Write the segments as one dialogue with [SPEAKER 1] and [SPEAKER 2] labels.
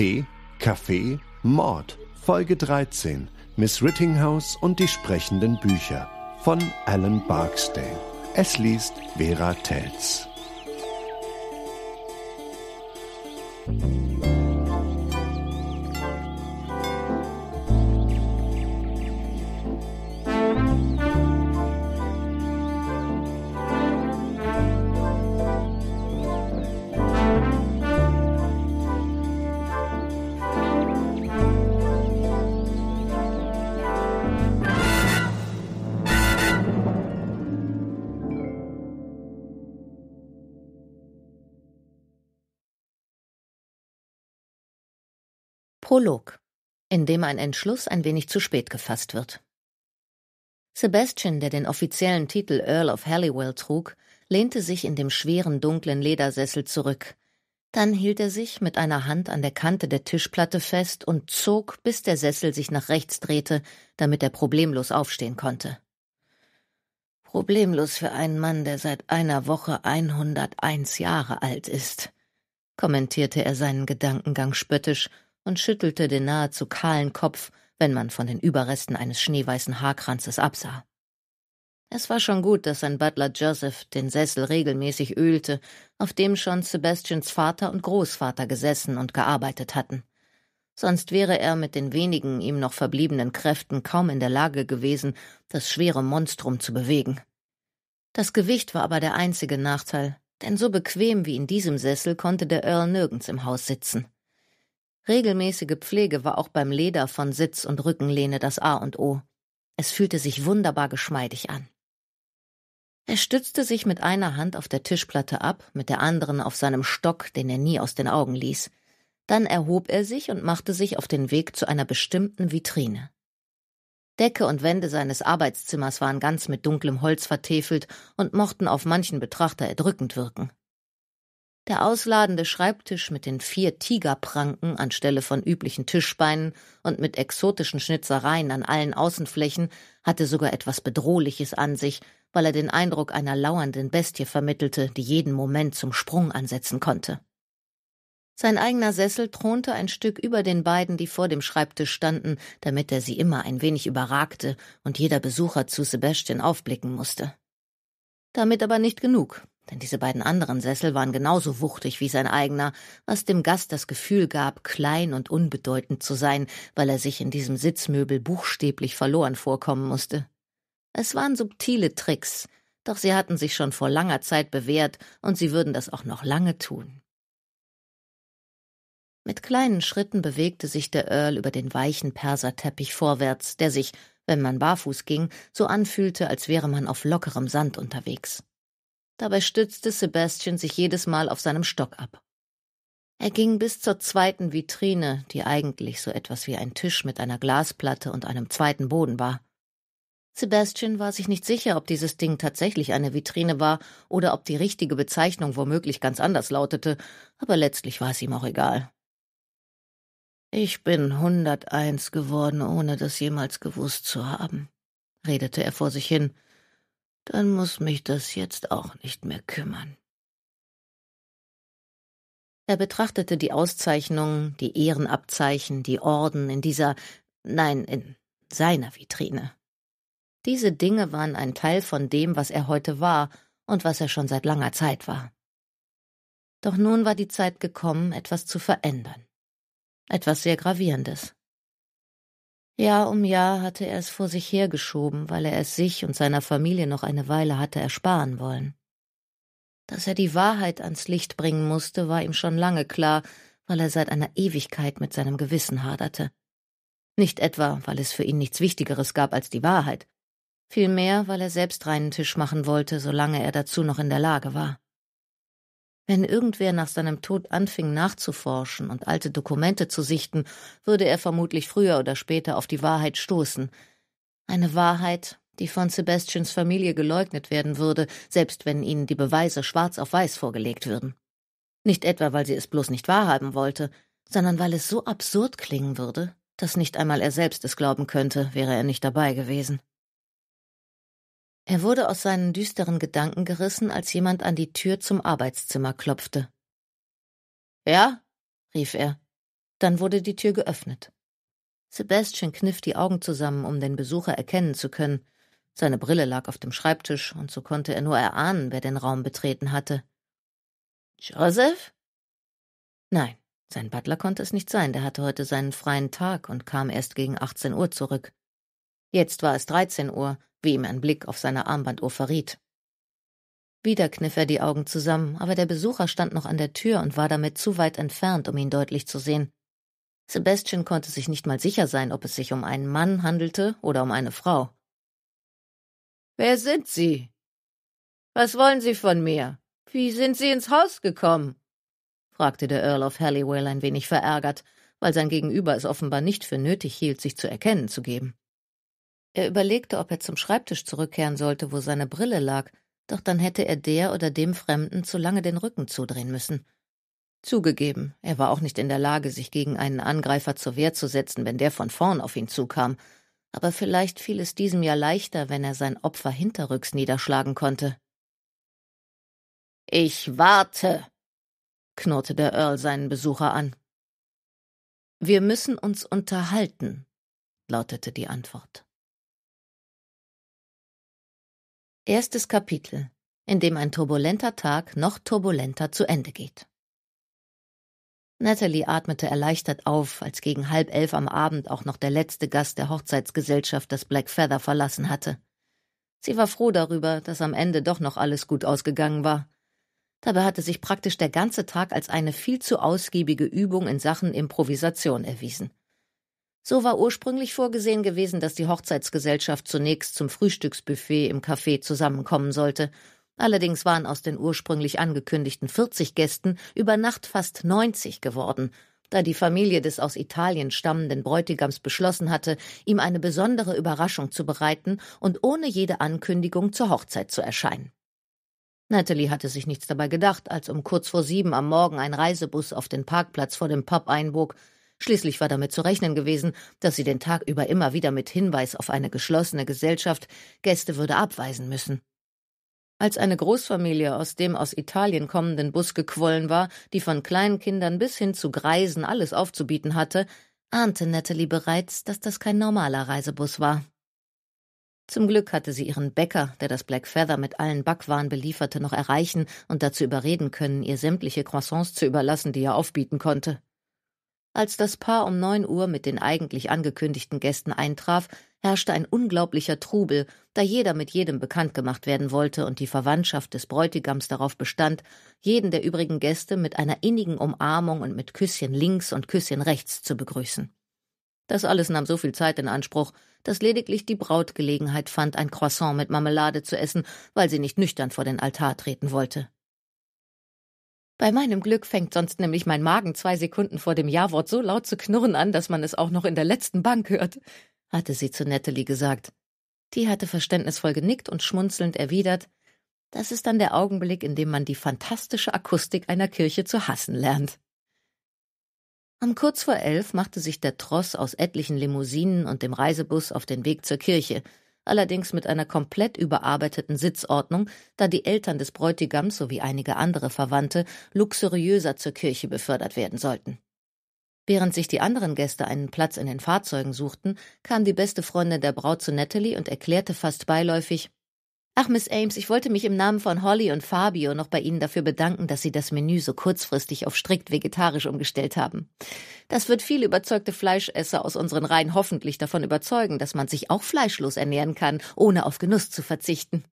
[SPEAKER 1] Tee, Kaffee, Mord, Folge 13, Miss Rittinghouse und die sprechenden Bücher von Alan Barksdale. Es liest Vera Telz. Prolog, in dem ein Entschluss ein wenig zu spät gefasst wird. Sebastian, der den offiziellen Titel Earl of Halliwell trug, lehnte sich in dem schweren, dunklen Ledersessel zurück. Dann hielt er sich mit einer Hand an der Kante der Tischplatte fest und zog, bis der Sessel sich nach rechts drehte, damit er problemlos aufstehen konnte. Problemlos für einen Mann, der seit einer Woche 101 Jahre alt ist, kommentierte er seinen Gedankengang spöttisch und schüttelte den nahezu kahlen Kopf, wenn man von den Überresten eines schneeweißen Haarkranzes absah. Es war schon gut, dass sein Butler Joseph den Sessel regelmäßig ölte, auf dem schon Sebastians Vater und Großvater gesessen und gearbeitet hatten. Sonst wäre er mit den wenigen ihm noch verbliebenen Kräften kaum in der Lage gewesen, das schwere Monstrum zu bewegen. Das Gewicht war aber der einzige Nachteil, denn so bequem wie in diesem Sessel konnte der Earl nirgends im Haus sitzen. Regelmäßige Pflege war auch beim Leder von Sitz und Rückenlehne das A und O. Es fühlte sich wunderbar geschmeidig an. Er stützte sich mit einer Hand auf der Tischplatte ab, mit der anderen auf seinem Stock, den er nie aus den Augen ließ. Dann erhob er sich und machte sich auf den Weg zu einer bestimmten Vitrine. Decke und Wände seines Arbeitszimmers waren ganz mit dunklem Holz vertäfelt und mochten auf manchen Betrachter erdrückend wirken der ausladende Schreibtisch mit den vier Tigerpranken anstelle von üblichen Tischbeinen und mit exotischen Schnitzereien an allen Außenflächen hatte sogar etwas Bedrohliches an sich, weil er den Eindruck einer lauernden Bestie vermittelte, die jeden Moment zum Sprung ansetzen konnte. Sein eigener Sessel thronte ein Stück über den beiden, die vor dem Schreibtisch standen, damit er sie immer ein wenig überragte und jeder Besucher zu Sebastian aufblicken musste. Damit aber nicht genug denn diese beiden anderen Sessel waren genauso wuchtig wie sein eigener, was dem Gast das Gefühl gab, klein und unbedeutend zu sein, weil er sich in diesem Sitzmöbel buchstäblich verloren vorkommen musste. Es waren subtile Tricks, doch sie hatten sich schon vor langer Zeit bewährt, und sie würden das auch noch lange tun. Mit kleinen Schritten bewegte sich der Earl über den weichen Perserteppich vorwärts, der sich, wenn man barfuß ging, so anfühlte, als wäre man auf lockerem Sand unterwegs. Dabei stützte Sebastian sich jedes Mal auf seinem Stock ab. Er ging bis zur zweiten Vitrine, die eigentlich so etwas wie ein Tisch mit einer Glasplatte und einem zweiten Boden war. Sebastian war sich nicht sicher, ob dieses Ding tatsächlich eine Vitrine war oder ob die richtige Bezeichnung womöglich ganz anders lautete, aber letztlich war es ihm auch egal. Ich bin hunderteins geworden, ohne das jemals gewusst zu haben, redete er vor sich hin, dann muss mich das jetzt auch nicht mehr kümmern. Er betrachtete die Auszeichnungen, die Ehrenabzeichen, die Orden in dieser, nein, in seiner Vitrine. Diese Dinge waren ein Teil von dem, was er heute war und was er schon seit langer Zeit war. Doch nun war die Zeit gekommen, etwas zu verändern. Etwas sehr Gravierendes. Jahr um Jahr hatte er es vor sich hergeschoben, weil er es sich und seiner Familie noch eine Weile hatte ersparen wollen. Dass er die Wahrheit ans Licht bringen musste, war ihm schon lange klar, weil er seit einer Ewigkeit mit seinem Gewissen haderte. Nicht etwa, weil es für ihn nichts Wichtigeres gab als die Wahrheit, vielmehr, weil er selbst reinen Tisch machen wollte, solange er dazu noch in der Lage war. Wenn irgendwer nach seinem Tod anfing nachzuforschen und alte Dokumente zu sichten, würde er vermutlich früher oder später auf die Wahrheit stoßen. Eine Wahrheit, die von Sebastians Familie geleugnet werden würde, selbst wenn ihnen die Beweise schwarz auf weiß vorgelegt würden. Nicht etwa, weil sie es bloß nicht wahrhaben wollte, sondern weil es so absurd klingen würde, dass nicht einmal er selbst es glauben könnte, wäre er nicht dabei gewesen. Er wurde aus seinen düsteren Gedanken gerissen, als jemand an die Tür zum Arbeitszimmer klopfte. Ja? rief er. Dann wurde die Tür geöffnet. Sebastian kniff die Augen zusammen, um den Besucher erkennen zu können. Seine Brille lag auf dem Schreibtisch, und so konnte er nur erahnen, wer den Raum betreten hatte. Joseph? Nein, sein Butler konnte es nicht sein, der hatte heute seinen freien Tag und kam erst gegen 18 Uhr zurück. Jetzt war es 13 Uhr, wie ihm ein Blick auf seine Armbanduhr verriet. Wieder kniff er die Augen zusammen, aber der Besucher stand noch an der Tür und war damit zu weit entfernt, um ihn deutlich zu sehen. Sebastian konnte sich nicht mal sicher sein, ob es sich um einen Mann handelte oder um eine Frau. Wer sind Sie? Was wollen Sie von mir? Wie sind Sie ins Haus gekommen? fragte der Earl of Halliwell ein wenig verärgert, weil sein Gegenüber es offenbar nicht für nötig hielt, sich zu erkennen zu geben. Er überlegte, ob er zum Schreibtisch zurückkehren sollte, wo seine Brille lag, doch dann hätte er der oder dem Fremden zu lange den Rücken zudrehen müssen. Zugegeben, er war auch nicht in der Lage, sich gegen einen Angreifer zur Wehr zu setzen, wenn der von vorn auf ihn zukam, aber vielleicht fiel es diesem ja leichter, wenn er sein Opfer hinterrücks niederschlagen konnte. Ich warte, knurrte der Earl seinen Besucher an. Wir müssen uns unterhalten, lautete die Antwort. Erstes Kapitel, in dem ein turbulenter Tag noch turbulenter zu Ende geht. Natalie atmete erleichtert auf, als gegen halb elf am Abend auch noch der letzte Gast der Hochzeitsgesellschaft das Black Feather verlassen hatte. Sie war froh darüber, dass am Ende doch noch alles gut ausgegangen war. Dabei hatte sich praktisch der ganze Tag als eine viel zu ausgiebige Übung in Sachen Improvisation erwiesen. So war ursprünglich vorgesehen gewesen, dass die Hochzeitsgesellschaft zunächst zum Frühstücksbuffet im Café zusammenkommen sollte. Allerdings waren aus den ursprünglich angekündigten 40 Gästen über Nacht fast 90 geworden, da die Familie des aus Italien stammenden Bräutigams beschlossen hatte, ihm eine besondere Überraschung zu bereiten und ohne jede Ankündigung zur Hochzeit zu erscheinen. Natalie hatte sich nichts dabei gedacht, als um kurz vor sieben am Morgen ein Reisebus auf den Parkplatz vor dem Pub einbog, Schließlich war damit zu rechnen gewesen, dass sie den Tag über immer wieder mit Hinweis auf eine geschlossene Gesellschaft Gäste würde abweisen müssen. Als eine Großfamilie aus dem aus Italien kommenden Bus gequollen war, die von Kleinkindern bis hin zu Greisen alles aufzubieten hatte, ahnte Natalie bereits, dass das kein normaler Reisebus war. Zum Glück hatte sie ihren Bäcker, der das Black Feather mit allen Backwaren belieferte, noch erreichen und dazu überreden können, ihr sämtliche Croissants zu überlassen, die er aufbieten konnte. Als das Paar um neun Uhr mit den eigentlich angekündigten Gästen eintraf, herrschte ein unglaublicher Trubel, da jeder mit jedem bekannt gemacht werden wollte und die Verwandtschaft des Bräutigams darauf bestand, jeden der übrigen Gäste mit einer innigen Umarmung und mit Küsschen links und Küsschen rechts zu begrüßen. Das alles nahm so viel Zeit in Anspruch, dass lediglich die Braut Gelegenheit fand, ein Croissant mit Marmelade zu essen, weil sie nicht nüchtern vor den Altar treten wollte. Bei meinem Glück fängt sonst nämlich mein Magen zwei Sekunden vor dem Jawort so laut zu knurren an, dass man es auch noch in der letzten Bank hört, hatte sie zu Natalie gesagt. Die hatte verständnisvoll genickt und schmunzelnd erwidert, das ist dann der Augenblick, in dem man die fantastische Akustik einer Kirche zu hassen lernt. Um kurz vor elf machte sich der Tross aus etlichen Limousinen und dem Reisebus auf den Weg zur Kirche, allerdings mit einer komplett überarbeiteten Sitzordnung, da die Eltern des Bräutigams sowie einige andere Verwandte luxuriöser zur Kirche befördert werden sollten. Während sich die anderen Gäste einen Platz in den Fahrzeugen suchten, kam die beste Freundin der Braut zu Natalie und erklärte fast beiläufig, Ach, Miss Ames, ich wollte mich im Namen von Holly und Fabio noch bei Ihnen dafür bedanken, dass Sie das Menü so kurzfristig auf strikt vegetarisch umgestellt haben. Das wird viele überzeugte Fleischesser aus unseren Reihen hoffentlich davon überzeugen, dass man sich auch fleischlos ernähren kann, ohne auf Genuss zu verzichten.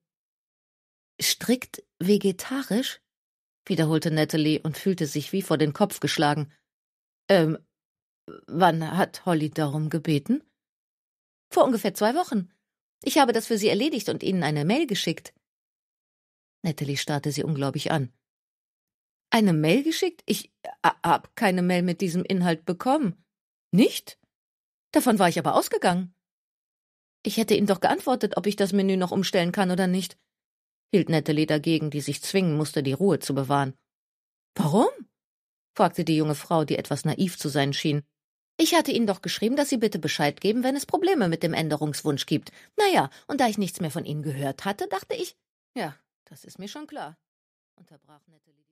[SPEAKER 1] Strikt vegetarisch? wiederholte Natalie und fühlte sich wie vor den Kopf geschlagen. Ähm, wann hat Holly darum gebeten? Vor ungefähr zwei Wochen. Ich habe das für Sie erledigt und Ihnen eine Mail geschickt. Natalie starrte sie ungläubig an. Eine Mail geschickt? Ich äh, hab keine Mail mit diesem Inhalt bekommen. Nicht? Davon war ich aber ausgegangen. Ich hätte Ihnen doch geantwortet, ob ich das Menü noch umstellen kann oder nicht, hielt Natalie dagegen, die sich zwingen musste, die Ruhe zu bewahren. Warum? fragte die junge Frau, die etwas naiv zu sein schien ich hatte Ihnen doch geschrieben, dass Sie bitte Bescheid geben, wenn es Probleme mit dem Änderungswunsch gibt. Naja, und da ich nichts mehr von Ihnen gehört hatte, dachte ich. Ja, das ist mir schon klar, unterbrach nette